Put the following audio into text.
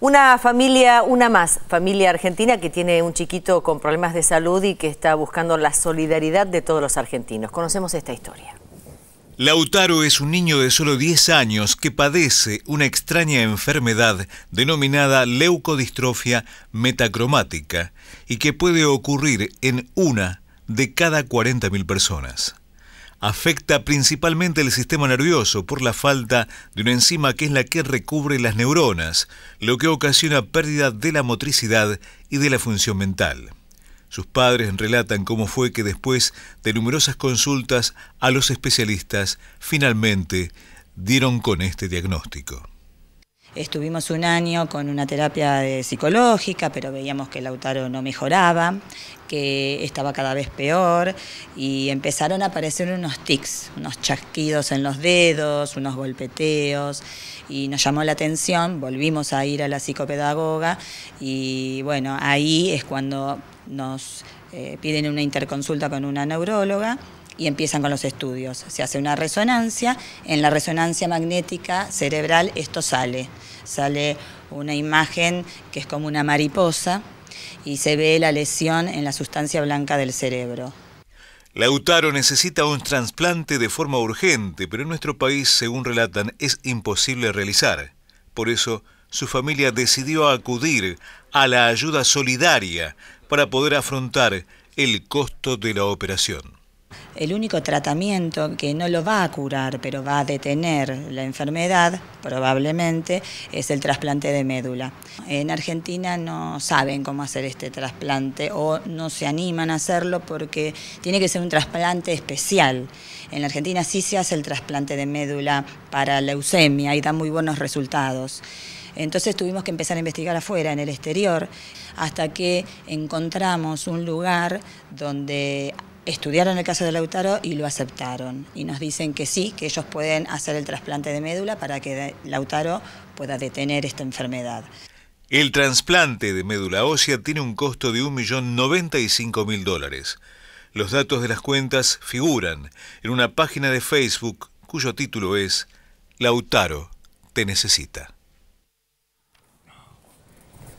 Una familia, una más, familia argentina que tiene un chiquito con problemas de salud y que está buscando la solidaridad de todos los argentinos. Conocemos esta historia. Lautaro es un niño de solo 10 años que padece una extraña enfermedad denominada leucodistrofia metacromática y que puede ocurrir en una de cada 40.000 personas afecta principalmente el sistema nervioso por la falta de una enzima que es la que recubre las neuronas, lo que ocasiona pérdida de la motricidad y de la función mental. Sus padres relatan cómo fue que después de numerosas consultas a los especialistas, finalmente dieron con este diagnóstico. Estuvimos un año con una terapia psicológica, pero veíamos que el Lautaro no mejoraba, que estaba cada vez peor y empezaron a aparecer unos tics, unos chasquidos en los dedos, unos golpeteos y nos llamó la atención, volvimos a ir a la psicopedagoga y bueno, ahí es cuando nos eh, piden una interconsulta con una neuróloga y empiezan con los estudios. Se hace una resonancia, en la resonancia magnética cerebral esto sale. Sale una imagen que es como una mariposa y se ve la lesión en la sustancia blanca del cerebro. Lautaro necesita un trasplante de forma urgente, pero en nuestro país, según relatan, es imposible realizar. Por eso, su familia decidió acudir a la ayuda solidaria para poder afrontar el costo de la operación. El único tratamiento que no lo va a curar, pero va a detener la enfermedad, probablemente, es el trasplante de médula. En Argentina no saben cómo hacer este trasplante o no se animan a hacerlo porque tiene que ser un trasplante especial. En la Argentina sí se hace el trasplante de médula para leucemia y da muy buenos resultados. Entonces tuvimos que empezar a investigar afuera, en el exterior, hasta que encontramos un lugar donde estudiaron el caso de Lautaro y lo aceptaron. Y nos dicen que sí, que ellos pueden hacer el trasplante de médula para que Lautaro pueda detener esta enfermedad. El trasplante de médula ósea tiene un costo de 1.095.000 dólares. Los datos de las cuentas figuran en una página de Facebook cuyo título es Lautaro te necesita.